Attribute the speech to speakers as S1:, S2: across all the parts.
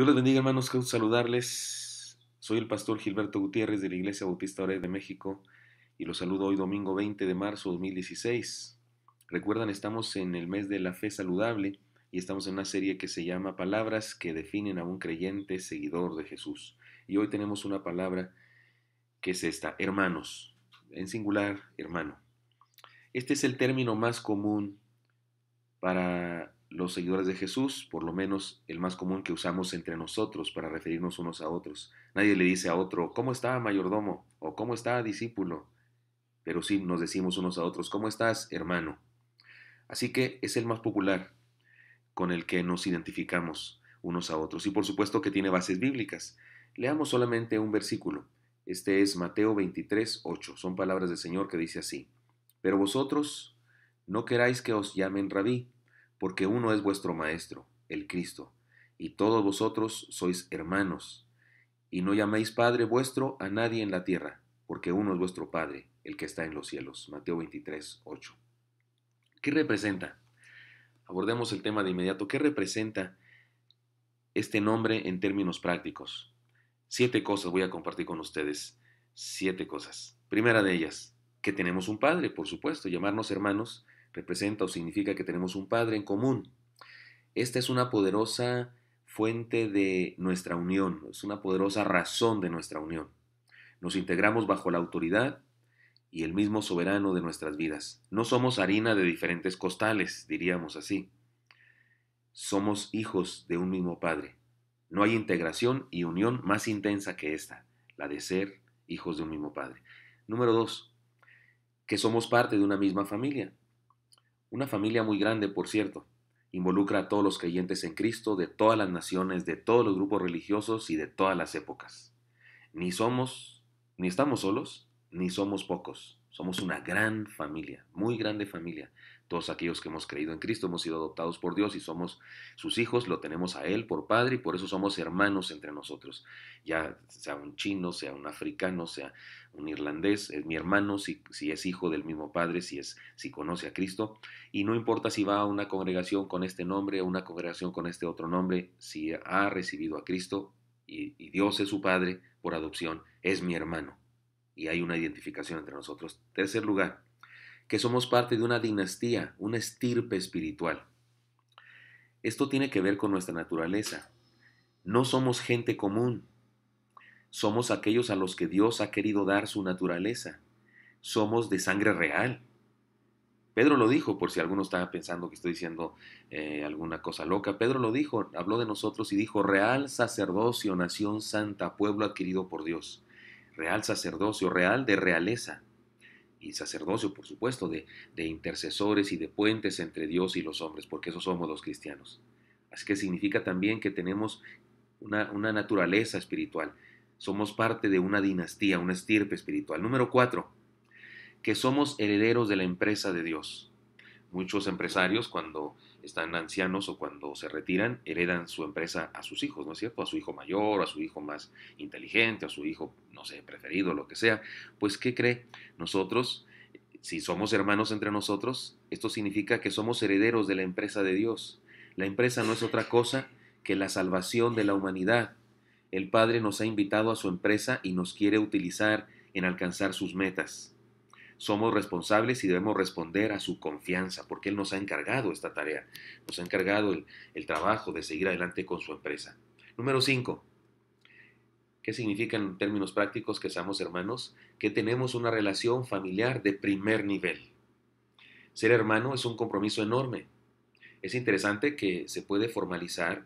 S1: Dios les bendiga, hermanos. saludarles. Soy el pastor Gilberto Gutiérrez de la Iglesia Bautista de México y los saludo hoy, domingo 20 de marzo 2016. Recuerdan, estamos en el mes de la fe saludable y estamos en una serie que se llama Palabras que definen a un creyente seguidor de Jesús. Y hoy tenemos una palabra que es esta: hermanos. En singular, hermano. Este es el término más común para los seguidores de Jesús, por lo menos el más común que usamos entre nosotros para referirnos unos a otros. Nadie le dice a otro, ¿cómo está, mayordomo? o ¿cómo está, discípulo? Pero sí nos decimos unos a otros, ¿cómo estás, hermano? Así que es el más popular con el que nos identificamos unos a otros. Y por supuesto que tiene bases bíblicas. Leamos solamente un versículo. Este es Mateo 23, 8. Son palabras del Señor que dice así. Pero vosotros no queráis que os llamen rabí porque uno es vuestro Maestro, el Cristo, y todos vosotros sois hermanos. Y no llaméis Padre vuestro a nadie en la tierra, porque uno es vuestro Padre, el que está en los cielos. Mateo 23, 8. ¿Qué representa? Abordemos el tema de inmediato. ¿Qué representa este nombre en términos prácticos? Siete cosas voy a compartir con ustedes. Siete cosas. Primera de ellas, que tenemos un Padre, por supuesto. Llamarnos hermanos representa o significa que tenemos un Padre en común. Esta es una poderosa fuente de nuestra unión, es una poderosa razón de nuestra unión. Nos integramos bajo la autoridad y el mismo soberano de nuestras vidas. No somos harina de diferentes costales, diríamos así. Somos hijos de un mismo Padre. No hay integración y unión más intensa que esta, la de ser hijos de un mismo Padre. Número dos, que somos parte de una misma familia. Una familia muy grande, por cierto. Involucra a todos los creyentes en Cristo, de todas las naciones, de todos los grupos religiosos y de todas las épocas. Ni somos, ni estamos solos, ni somos pocos, somos una gran familia, muy grande familia. Todos aquellos que hemos creído en Cristo hemos sido adoptados por Dios y somos sus hijos, lo tenemos a Él por Padre y por eso somos hermanos entre nosotros. Ya sea un chino, sea un africano, sea un irlandés, es mi hermano si, si es hijo del mismo Padre, si, es, si conoce a Cristo. Y no importa si va a una congregación con este nombre, o una congregación con este otro nombre, si ha recibido a Cristo y Dios es su Padre por adopción, es mi hermano y hay una identificación entre nosotros. Tercer lugar, que somos parte de una dinastía, una estirpe espiritual. Esto tiene que ver con nuestra naturaleza. No somos gente común. Somos aquellos a los que Dios ha querido dar su naturaleza. Somos de sangre real. Pedro lo dijo, por si alguno estaba pensando que estoy diciendo eh, alguna cosa loca. Pedro lo dijo, habló de nosotros y dijo, real sacerdocio, nación santa, pueblo adquirido por Dios real sacerdocio, real de realeza y sacerdocio, por supuesto, de, intercesores y de puentes entre Dios y los hombres, porque esos somos los cristianos. Así que significa también que tenemos una, una naturaleza espiritual, somos parte de una dinastía, una estirpe espiritual. Número cuatro, que somos herederos de la empresa de Dios. Muchos empresarios cuando están ancianos o cuando se retiran, heredan su empresa a sus hijos, ¿no es cierto? A su hijo mayor, a su hijo más inteligente, a su hijo, no sé, preferido, lo que sea. Pues, ¿qué cree? Nosotros, si somos hermanos entre nosotros, esto significa que somos herederos de la empresa de Dios. La empresa no es otra cosa que la salvación de la humanidad. El Padre nos ha invitado a su empresa y nos quiere utilizar en alcanzar sus metas somos responsables y debemos responder a su confianza, porque Él nos ha encargado esta tarea, nos ha encargado el, trabajo de seguir adelante con su empresa. Número 5. ¿Qué significa en términos prácticos que seamos hermanos? Que tenemos una relación familiar de primer nivel. Ser hermano es un compromiso enorme. Es interesante que se puede formalizar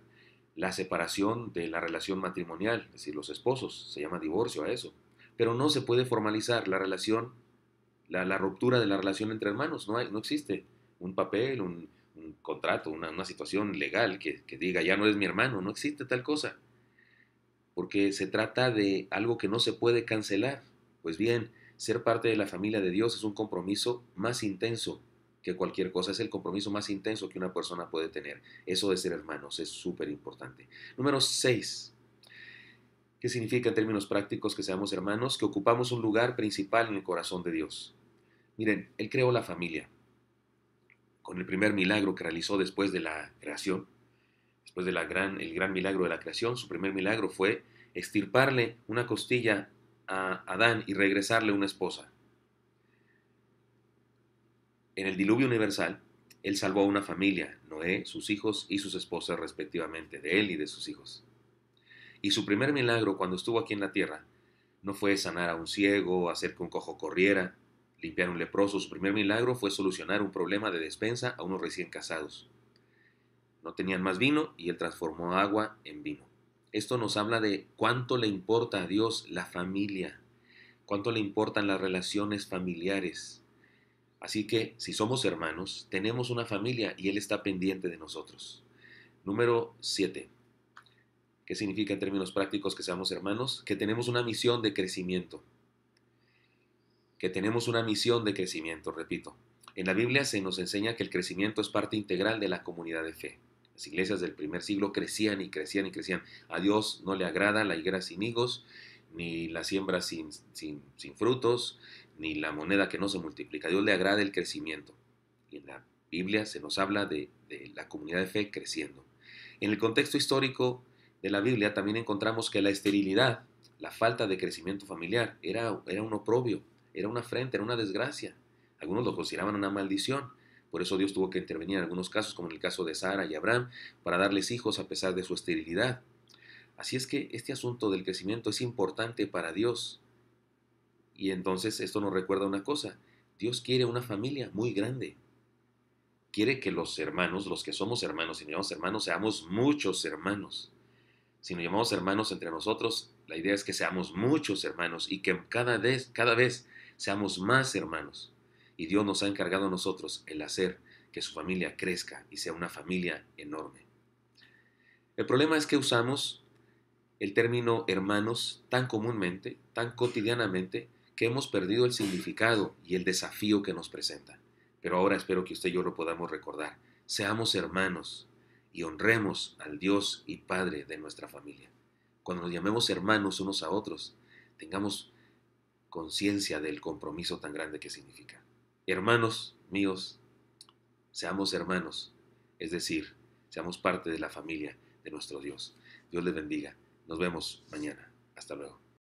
S1: la separación de la relación matrimonial, es decir, los esposos, se llama divorcio a eso, pero no se puede formalizar la relación la, ruptura de la relación entre hermanos. No, no existe un papel, un, contrato, una, situación legal que, diga, ya no eres mi hermano, no existe tal cosa. Porque se trata de algo que no se puede cancelar. Pues bien, ser parte de la familia de Dios es un compromiso más intenso que cualquier cosa, es el compromiso más intenso que una persona puede tener. Eso de ser hermanos es súper importante. Número 6. ¿Qué significa en términos prácticos que seamos hermanos? Que ocupamos un lugar principal en el corazón de Dios. Miren, Él creó la familia con el primer milagro que realizó después de la creación. Después del gran, gran milagro de la creación, su primer milagro fue extirparle una costilla a Adán y regresarle una esposa. En el diluvio universal, él salvó a una familia, Noé, sus hijos y sus esposas respectivamente, de él y de sus hijos. Y su primer milagro cuando estuvo aquí en la tierra no fue sanar a un ciego, hacer que un cojo corriera, Limpiar un leproso, su primer milagro fue solucionar un problema de despensa a unos recién casados. No tenían más vino y él transformó agua en vino. Esto nos habla de cuánto le importa a Dios la familia, cuánto le importan las relaciones familiares. Así que si somos hermanos, tenemos una familia y Él está pendiente de nosotros. Número 7. ¿Qué significa en términos prácticos que seamos hermanos? Que tenemos una misión de crecimiento que tenemos una misión de crecimiento, repito. En la Biblia se nos enseña que el crecimiento es parte integral de la comunidad de fe. Las iglesias del primer siglo crecían y crecían y crecían. A Dios no le agrada la higuera sin higos, ni la siembra sin, sin, frutos, ni la moneda que no se multiplica. A Dios le agrada el crecimiento. Y en la Biblia se nos habla de, la comunidad de fe creciendo. En el contexto histórico de la Biblia también encontramos que la esterilidad, la falta de crecimiento familiar, era, era un oprobio era una afrenta, era una desgracia. Algunos lo consideraban una maldición. Por eso Dios tuvo que intervenir en algunos casos, como en el caso de Sara y Abraham, para darles hijos a pesar de su esterilidad. Así es que este asunto del crecimiento es importante para Dios. Y entonces esto nos recuerda una cosa. Dios quiere una familia muy grande. Quiere que los hermanos, los que somos hermanos, si nos llamamos hermanos, seamos muchos hermanos. Si nos llamamos hermanos entre nosotros, la idea es que seamos muchos hermanos y que cada vez, cada vez seamos más hermanos. Y Dios nos ha encargado a nosotros el hacer que su familia crezca y sea una familia enorme. El problema es que usamos el término hermanos tan comúnmente, tan cotidianamente, que hemos perdido el significado y el desafío que nos presenta. Pero ahora espero que usted y yo lo podamos recordar. Seamos hermanos y honremos al Dios y Padre de nuestra familia. Cuando nos llamemos hermanos unos a otros, tengamos conciencia del compromiso tan grande que significa. Hermanos míos, seamos hermanos, es decir, seamos parte de la familia de nuestro Dios. Dios les bendiga. Nos vemos mañana. Hasta luego.